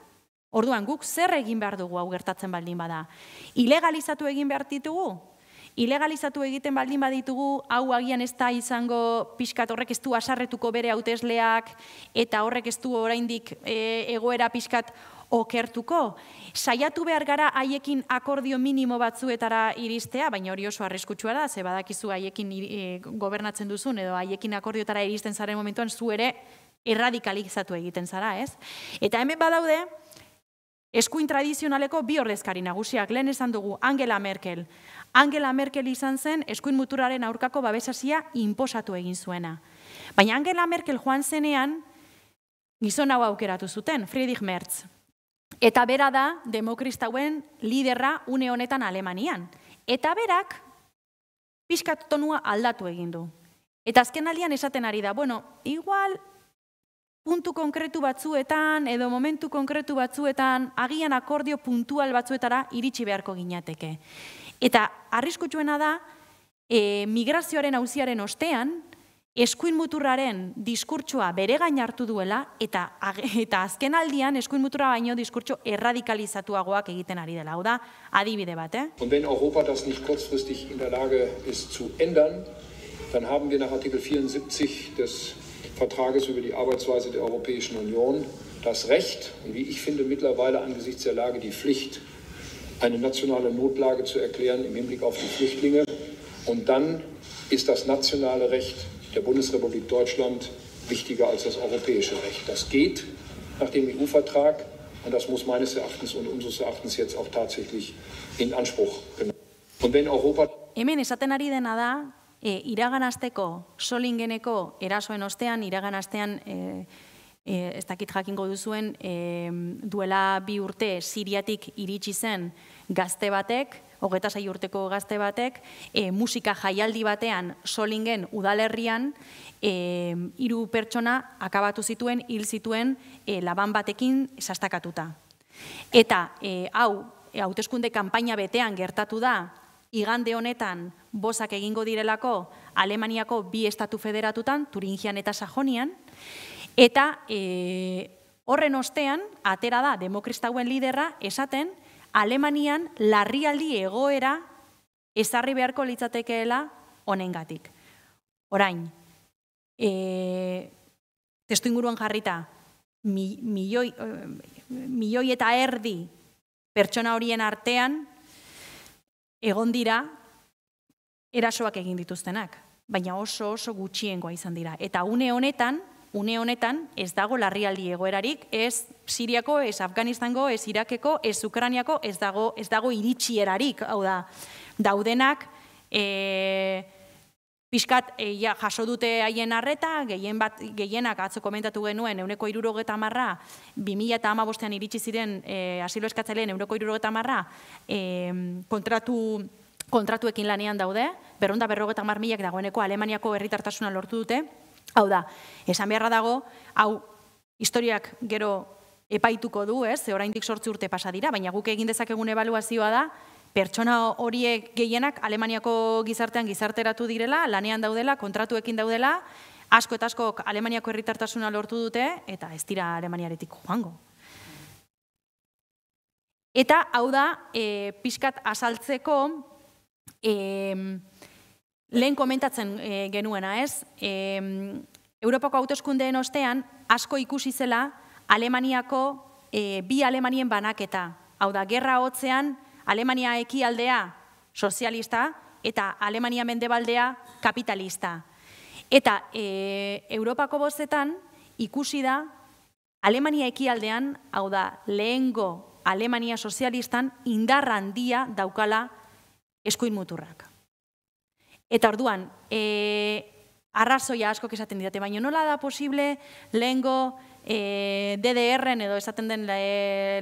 Orduan guk zer egin behar dugu hau gertatzen baldin bada? Ilegalizatu egin behar ditugu? ilegalizatu egiten baldin baditugu, hau agian ez da izango pixkat horrek ez du asarretuko bere hautesleak eta horrek ez du oraindik e, egoera pixkat okertuko. Saiatu behar gara haiekin akordio minimo batzuetara iristea, baina hori oso arriskutsua da, ze badakizu haiekin e, gobernatzen duzun edo haiekin akordiotara iristen zaren momentuan zu ere erradikalizatu egiten zara, ez? Eta hemen badaude, Eskuin tradizionaleko bi ordezkari nagusiak lehen esan dugu Angela Merkel. Angela Merkel izan zen eskuin muturaren aurkako babesazia inposatu egin zuena. Baina Angela Merkel joan zenean gizon hau aukeratu zuten, Friedrich Merz. Eta bera da demokristauen liderra une honetan Alemanian. Eta berak pixkat tonua aldatu egin du. Eta azken esaten ari da, bueno, igual puntu konkretu batzuetan edo momentu konkretu batzuetan agian akordio puntual batzuetara iritsi beharko ginateke. Eta arriskutsuena da e, migrazioaren auziaren ostean eskuin muturraren diskurtsoa bere gain hartu duela eta eta azkenaldian eskuin mutura baino diskurtso erradikalizatuagoak egiten ari dela. Hau da, adibide bat, eh. Und wenn Europa das nicht kurzfristig in der Lage ist zu ändern, dann haben wir nach Artikel 74 des Vertrages über die Arbeitsweise der Europäischen Union das Recht und wie ich finde mittlerweile angesichts der Lage die Pflicht, eine nationale Notlage zu erklären im Hinblick auf die Flüchtlinge. Und dann ist das nationale Recht der Bundesrepublik Deutschland wichtiger als das europäische Recht. Das geht nach dem EU-Vertrag und das muss meines Erachtens und unseres Erachtens jetzt auch tatsächlich in Anspruch genommen. werden. Und wenn Europa Hemen esaten ari dena da, e, iraganazteko, solingeneko erasoen ostean, iraganaztean, e, e ez dakit jakingo duzuen, e, duela bi urte siriatik iritsi zen gazte batek, hogeta zai urteko gazte batek, e, musika jaialdi batean solingen udalerrian, e, iru pertsona akabatu zituen, hil zituen e, laban batekin sastakatuta. Eta e, hau, e, hauteskunde kanpaina betean gertatu da, igande honetan bosak egingo direlako Alemaniako bi estatu federatutan, Turingian eta Sajonian, eta e, horren ostean, atera da, demokristauen liderra esaten, Alemanian larrialdi egoera ezarri beharko litzatekeela honengatik. Orain, e, testu inguruan jarrita, milioi, eh, milioi eta erdi pertsona horien artean, egon dira erasoak egin dituztenak, baina oso oso gutxiengoa izan dira. Eta une honetan, une honetan ez dago larrialdi egoerarik, ez Siriako, ez Afganistango, ez Irakeko, ez Ukraniako, ez dago, ez dago iritsierarik, hau da, daudenak, eh, Piskat, e, eh, jaso dute haien arreta, gehien bat, gehienak atzo komentatu genuen, euneko irurogeta marra, 2000 eta hamabostean iritsi ziren e, asilo eskatzeleen euneko irurogeta marra, kontratu, kontratuekin lanean daude, berrunda berrogeta mar dagoeneko Alemaniako herritartasuna lortu dute, hau da, esan beharra dago, hau, historiak gero epaituko du, ez, oraindik sortzi urte pasa dira, baina guk egin dezakegun ebaluazioa da, pertsona horiek gehienak Alemaniako gizartean gizarteratu direla, lanean daudela, kontratuekin daudela, asko eta asko Alemaniako herritartasuna lortu dute, eta ez dira Alemaniaretik joango. Eta hau da, e, pixkat asaltzeko, e, lehen komentatzen e, genuena, ez? E, Europako autoskundeen ostean, asko ikusi zela Alemaniako, e, bi Alemanien banaketa. Hau da, gerra hotzean, Alemania ekialdea sozialista eta Alemania mendebaldea kapitalista. Eta e, Europako bozetan ikusi da Alemania ekialdean, hau da, lehengo Alemania sozialistan indarrandia handia daukala eskuin muturrak. Eta orduan, e, arrazoia asko esaten ditate, baina nola da posible lehengo Eh, DDR-en edo esaten den eh,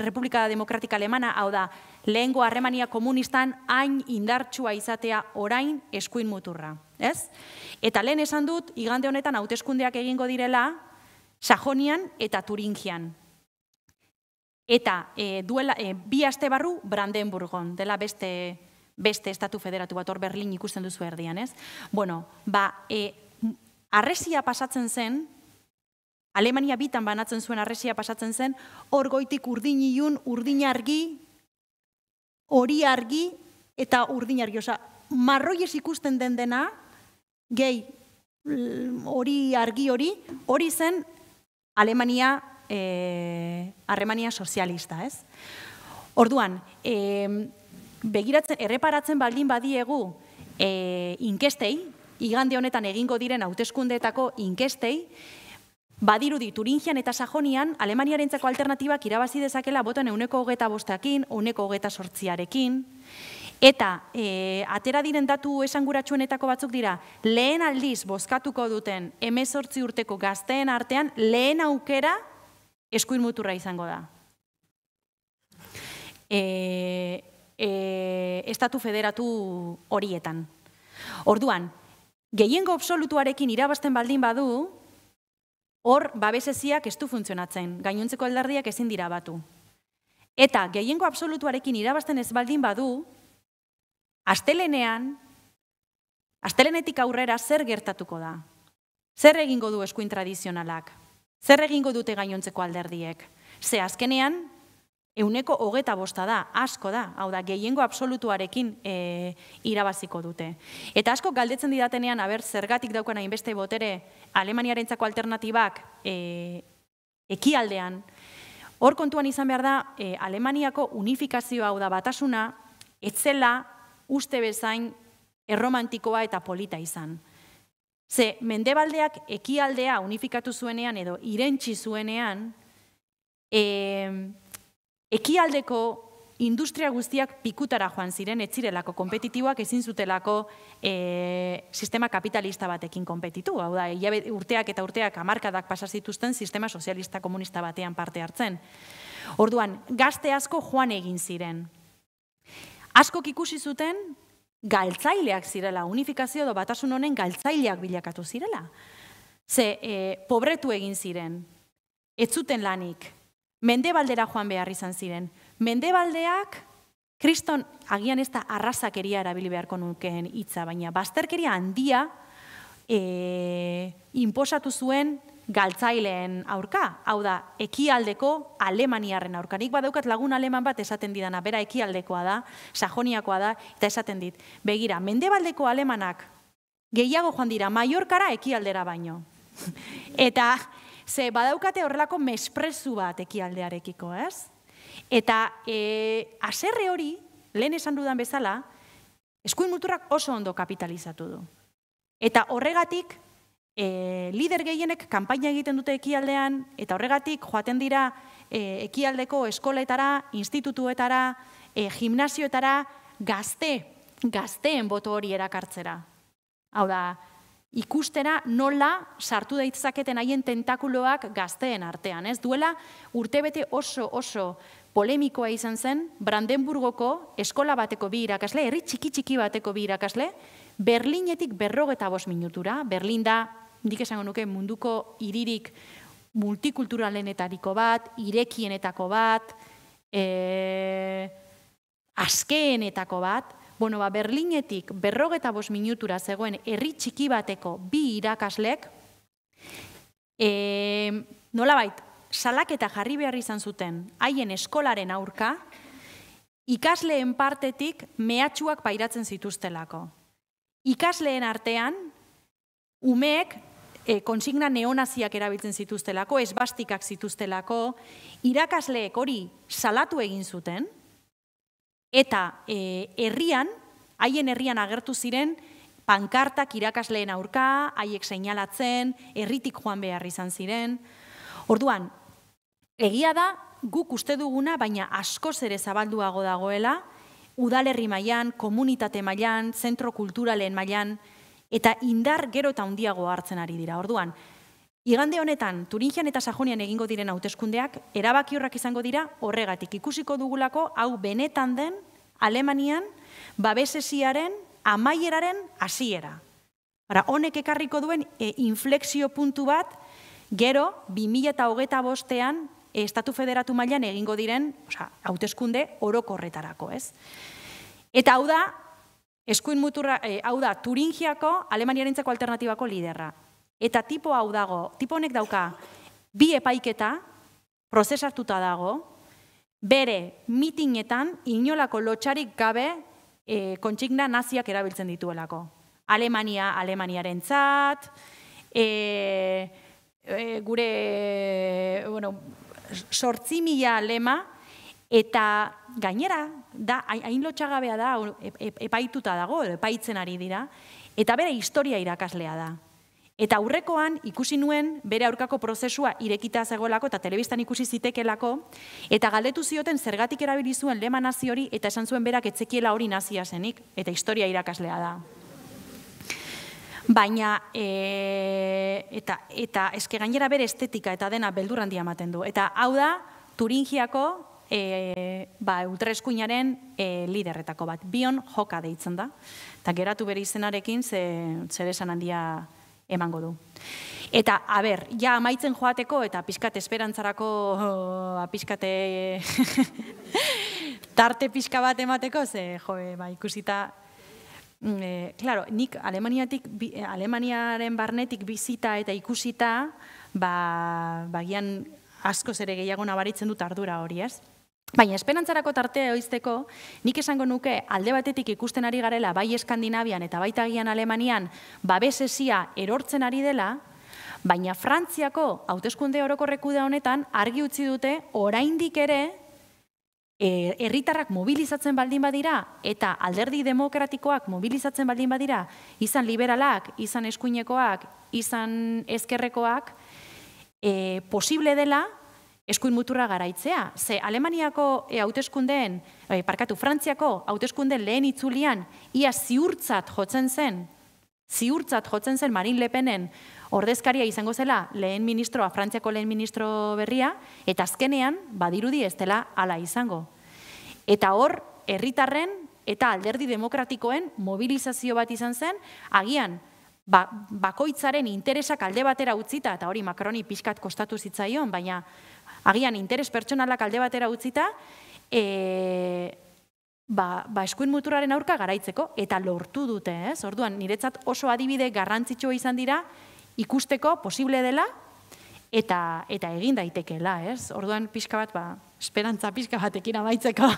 Republika Demokratika Alemana, hau da, lehengo harremania komunistan hain indartsua izatea orain eskuin muturra. Eta lehen esan dut, igande honetan hauteskundeak egingo direla, Sajonian eta Turingian. Eta eh, bi aste barru Brandenburgon, dela beste beste estatu federatu bat hor Berlin ikusten duzu erdian, ez? Bueno, ba, arresia pasatzen zen, Alemania bitan banatzen zuen arresia pasatzen zen, hor goitik urdin iun, urdin argi, hori argi, eta urdin argi. Osa, marroi ikusten den dena, gehi, hori argi hori, hori zen Alemania eh, harremania sozialista, ez? Orduan, begiratzen, erreparatzen baldin badiegu eh, inkestei, igande honetan egingo diren hauteskundeetako inkestei, Badirudi, Turingian eta Sajonian, Alemaniarentzako alternatibak irabazi dezakela botan euneko hogeta bostakin, euneko hogeta sortziarekin. Eta, e, atera diren datu esanguratsuenetako batzuk dira, lehen aldiz bozkatuko duten emezortzi urteko gazteen artean, lehen aukera eskuin muturra izango da. E, e, estatu federatu horietan. Orduan, gehiengo absolutuarekin irabazten baldin badu, Hor, babeseziak ez du funtzionatzen, gainuntzeko alderdiak ezin dira batu. Eta, gehiengo absolutuarekin irabazten ez baldin badu, astelenean, astelenetik aurrera zer gertatuko da. Zer egingo du eskuin tradizionalak? Zer egingo dute gainontzeko alderdiek? Ze azkenean, euneko hogeta bosta da, asko da, hau da, gehiengo absolutuarekin e, irabaziko dute. Eta asko galdetzen didatenean, aber, zergatik daukan hainbeste botere, Alemaniarentzako txako alternatibak e, ekialdean, hor kontuan izan behar da, e, Alemaniako unifikazio hau da, batasuna, etzela uste bezain erromantikoa eta polita izan. Ze, mendebaldeak ekialdea unifikatu zuenean edo irentzi zuenean, eh, ekialdeko industria guztiak pikutara joan ziren, etzirelako kompetitiboak ezin zutelako e, sistema kapitalista batekin kompetitu. Hau da, urteak eta urteak amarkadak pasazituzten sistema sozialista komunista batean parte hartzen. Orduan, gazte asko joan egin ziren. Asko ikusi zuten, galtzaileak zirela, unifikazio edo batasun honen galtzaileak bilakatu zirela. Ze, e, pobretu egin ziren, etzuten lanik, mendebaldera joan behar izan ziren. Mendebaldeak, kriston agian ez da arrazakeria erabili beharko nukeen hitza, baina bazterkeria handia e, inposatu zuen galtzaileen aurka, hau da, ekialdeko alemaniarren aurka. Nik badaukat lagun aleman bat esaten didana, bera ekialdekoa da, sajoniakoa da, eta esaten dit. Begira, mendebaldeko alemanak gehiago joan dira, Mallorkara ekialdera baino. Eta Ze badaukate horrelako mespresu bat ekialdearekiko, ez? Eta e, aserre hori, lehen esan dudan bezala, eskuin oso ondo kapitalizatu du. Eta horregatik, e, lider gehienek kanpaina egiten dute ekialdean, eta horregatik, joaten dira e, ekialdeko eskoletara, institutuetara, e, gimnazioetara, gazte, gazteen boto hori erakartzera. Hau da, ikustera nola sartu daitzaketen haien tentakuloak gazteen artean. Ez duela urtebete oso oso polemikoa izan zen Brandenburgoko eskola bateko bi irakasle, herri txiki txiki bateko bi irakasle, Berlinetik berrogeta bost minutura, Berlin da, dik esango nuke munduko iririk multikulturalenetariko bat, irekienetako bat, e, eh, askeenetako bat, Bueno, ba, Berlinetik berrogeta minutura zegoen herri txiki bateko bi irakaslek, e, nola bait, salaketa jarri behar izan zuten haien eskolaren aurka, ikasleen partetik mehatxuak pairatzen zituztelako. Ikasleen artean, umeek e, konsigna neonaziak erabiltzen zituztelako, esbastikak zituztelako, irakasleek hori salatu egin zuten, Eta e, herrian, haien herrian agertu ziren, pankartak irakasleen aurka, haiek seinalatzen, herritik joan behar izan ziren. Orduan, egia da, guk uste duguna, baina askoz ere zabalduago dagoela, udalerri mailan, komunitate mailan, zentro kulturalen mailan, eta indar gero eta handiago hartzen ari dira. Orduan, Igande honetan, Turingian eta Sajonian egingo diren hauteskundeak erabaki horrak izango dira horregatik ikusiko dugulako hau benetan den Alemanian babesesiaren amaieraren hasiera. Ara, honek ekarriko duen e, inflexio puntu bat gero 2008. eta bostean e, Estatu Federatu mailan egingo diren hauteskunde orokorretarako, ez? Eta hau da, eskuin muturra, e, hau da, Turingiako Alemaniarentzako alternatibako liderra eta tipo hau dago, tipo honek dauka, bi epaiketa, prozesartuta dago, bere mitinetan inolako lotxarik gabe e, eh, kontxigna naziak erabiltzen dituelako. Alemania, Alemaniaren zat, eh, eh, gure bueno, sortzi mila lema, eta gainera, da, hain lotxagabea da, e, e, epaituta dago, epaitzen ari dira, eta bere historia irakaslea da. Eta aurrekoan ikusi nuen bere aurkako prozesua irekita zegoelako eta telebistan ikusi zitekelako, eta galdetu zioten zergatik erabili zuen lema nazi hori eta esan zuen berak etzekiela hori nazia zenik, eta historia irakaslea da. Baina, e, eta, eta eske gainera bere estetika eta dena beldurrandia ematen du. Eta hau da, Turingiako e, ba, ultraeskuinaren e, liderretako bat. Bion joka deitzen da. Eta geratu bere izenarekin, ze, zer handia emango du. Eta, a ber, ja amaitzen joateko eta pixkat esperantzarako oh, ba, eh, tarte pixka bat emateko, ze, jo, eh, ba, ikusita, mm, e, eh, claro, nik Alemaniatik, Alemaniaren barnetik bizita eta ikusita, ba, bagian askoz ere gehiago nabaritzen dut ardura hori, ez? Baina esperantzarako tartea oizteko, nik esango nuke alde batetik ikusten ari garela bai Eskandinavian eta baita gian Alemanian babesesia erortzen ari dela, baina Frantziako hauteskunde orokorreku da honetan argi utzi dute oraindik ere e, herritarrak mobilizatzen baldin badira eta alderdi demokratikoak mobilizatzen baldin badira, izan liberalak, izan eskuinekoak, izan ezkerrekoak, e, posible dela eskuin muturra garaitzea. Ze Alemaniako eh, hauteskundeen, eh, parkatu, Frantziako hauteskunde lehen itzulian, ia ziurtzat jotzen zen, ziurtzat jotzen zen Marin Lepenen ordezkaria izango zela lehen ministroa, Frantziako lehen ministro berria, eta azkenean badirudi ez dela ala izango. Eta hor, herritarren eta alderdi demokratikoen mobilizazio bat izan zen, agian, ba, bakoitzaren interesak alde batera utzita, eta hori Macroni pixkat kostatu zitzaion, baina agian interes pertsonalak alde batera utzita, e, ba, ba eskuin muturaren aurka garaitzeko, eta lortu dute, ez? Orduan, niretzat oso adibide garrantzitsua izan dira, ikusteko posible dela, eta, eta egin daitekeela, ez? Orduan, pixka bat, ba, esperantza pixka batekin amaitzeko.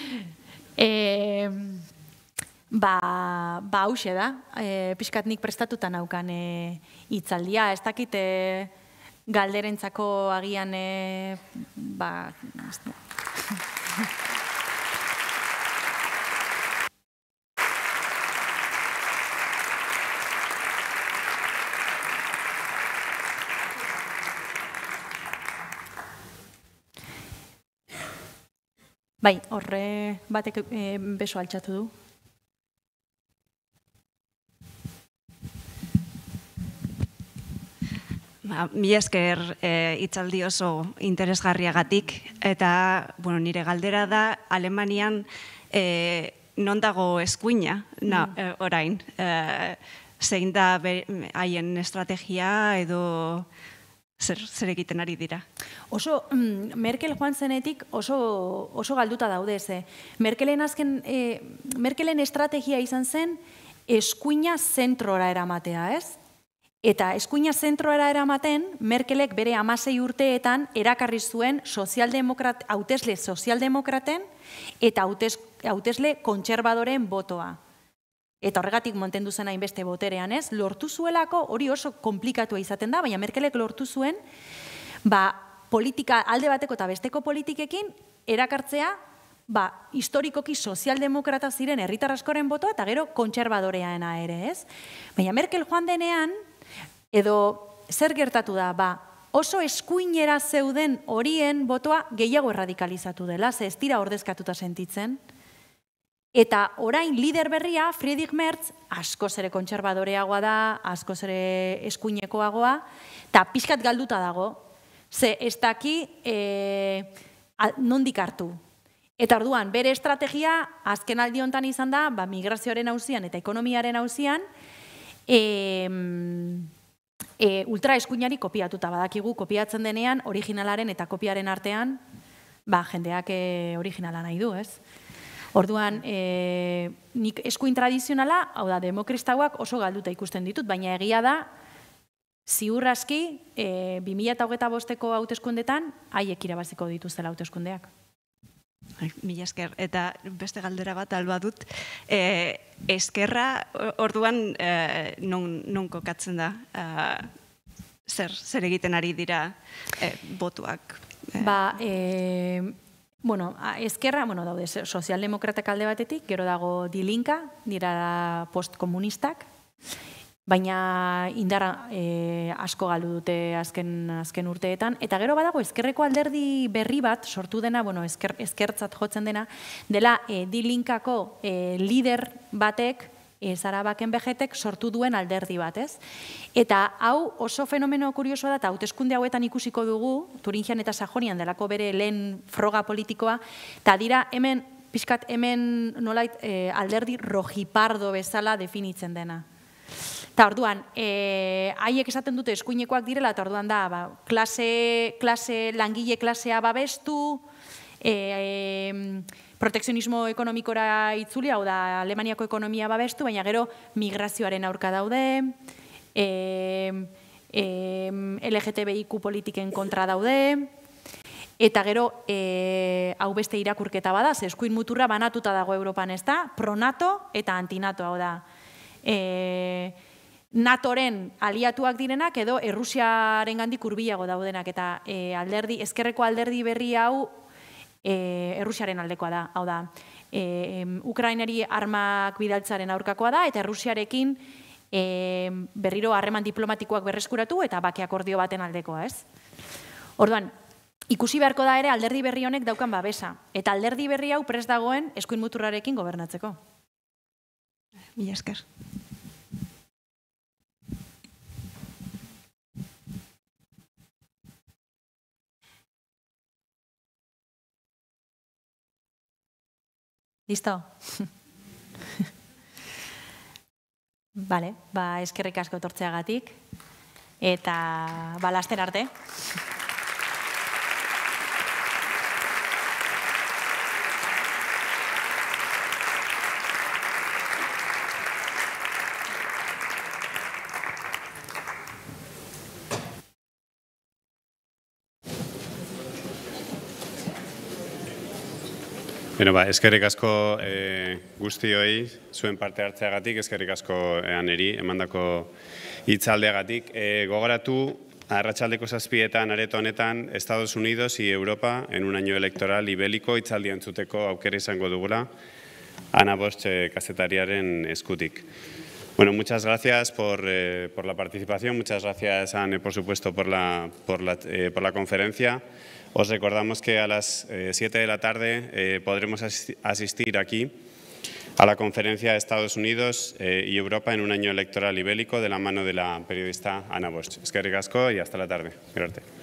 e, ba, ba, hause da, e, pixkat nik prestatuta naukan e, itzaldia, ez dakit, e, galderentzako agian e, ba Bai, horre batek eh, beso altxatu du. Ba, mi esker e, eh, itzaldi oso interesgarriagatik eta bueno, nire galdera da Alemanian e, non dago eskuina na, mm. eh, orain. zein da haien estrategia edo zer, zer egiten ari dira. Oso mm, Merkel joan zenetik oso, oso galduta daude ze. Merkelen, azken, Merkelen estrategia izan zen eskuina zentrora eramatea ez? Eta eskuina zentroera eramaten, Merkelek bere amasei urteetan erakarri zuen sozialdemokrat, hautesle sozialdemokraten eta hautesle kontserbadoren botoa. Eta horregatik montendu zen hainbeste boterean, ez? Lortu zuelako hori oso komplikatua izaten da, baina Merkelek lortu zuen ba, politika alde bateko eta besteko politikekin erakartzea ba, historikoki sozialdemokrata ziren herritar askoren botoa eta gero kontserbadoreaena ere, ez? Baina Merkel joan denean, Edo zer gertatu da, ba, oso eskuinera zeuden horien botoa gehiago erradikalizatu dela, ze ez dira ordezkatuta sentitzen. Eta orain lider berria, Friedrich Merz, asko zere kontserbadoreagoa da, asko zere eskuinekoagoa, eta pixkat galduta dago, ze ez daki e, nondik hartu. Eta orduan, bere estrategia, azken aldiontan izan da, ba, migrazioaren hauzian eta ekonomiaren hauzian, e, ultra kopiatuta badakigu, kopiatzen denean, originalaren eta kopiaren artean, ba, jendeak e, originala nahi du, ez? Orduan, e, nik eskuin tradizionala, hau da, demokristauak oso galduta ikusten ditut, baina egia da, ziurraski, e, 2008 bosteko hauteskundetan, haiek irabaziko dituzela hauteskundeak. Mila esker, eta beste galdera bat alba dut. Eh, eskerra, orduan, eh, non kokatzen da, eh, zer egiten ari dira botuak? Ba, bueno, eskerra, bueno, daude, sozialdemokratak alde batetik, gero dago dilinka, dira postkomunistak, baina indara e, eh, asko galdu dute azken, azken urteetan. Eta gero badago, ezkerreko alderdi berri bat, sortu dena, bueno, ezker, ezkertzat jotzen dena, dela e, eh, dilinkako e, eh, lider batek, e, zara baken behetek, sortu duen alderdi bat, ez? Eta hau oso fenomeno kurioso da, eta hauteskunde hauetan ikusiko dugu, Turingian eta Sajonian delako bere lehen froga politikoa, eta dira hemen, pixkat hemen nolait e, alderdi rojipardo bezala definitzen dena. Ta orduan, e, haiek esaten dute eskuinekoak direla, ta orduan da, ba, klase, klase, langile klasea babestu, e, e, protekzionismo ekonomikora itzuli, hau da, Alemaniako ekonomia babestu, baina gero migrazioaren aurka daude, e, e, LGTBIQ politiken kontra daude, Eta gero, e, hau beste irakurketa bada, eskuin muturra banatuta dago Europan ez da, pronato eta antinato hau da. E, NATOren aliatuak direnak edo Errusiaren gandik urbilago daudenak eta e, alderdi, ezkerreko alderdi berri hau e, Errusiaren aldekoa da, hau da. E, Ukraineri armak bidaltzaren aurkakoa da eta Errusiarekin e, berriro harreman diplomatikoak berreskuratu eta bake akordio baten aldekoa, ez? Orduan, ikusi beharko da ere alderdi berri honek daukan babesa. Eta alderdi berri hau prest dagoen eskuin muturrarekin gobernatzeko. Mila esker. Listo? Bale, ba, eskerrik asko tortzeagatik. Eta, ba, arte. Bueno, ba, eskerrik asko e, eh, hori, zuen parte hartzeagatik, eskerrik asko eaneri eh, emandako hitzaldeagatik. E, gogoratu arratsaldeko zazpietan areto honetan Estados Unidos y Europa en un año electoral ibeliko hitzaldi antzuteko aukera izango dugula Ana Bost e, kazetariaren eskutik. Bueno, muchas gracias por, por la participación, muchas gracias, Anne, por supuesto, por la, por la, por la conferencia. Os recordamos que a las 7 eh, de la tarde eh, podremos asistir aquí a la conferencia de Estados Unidos eh, y Europa en un año electoral y bélico de la mano de la periodista Ana Bosch. Es que y hasta la tarde.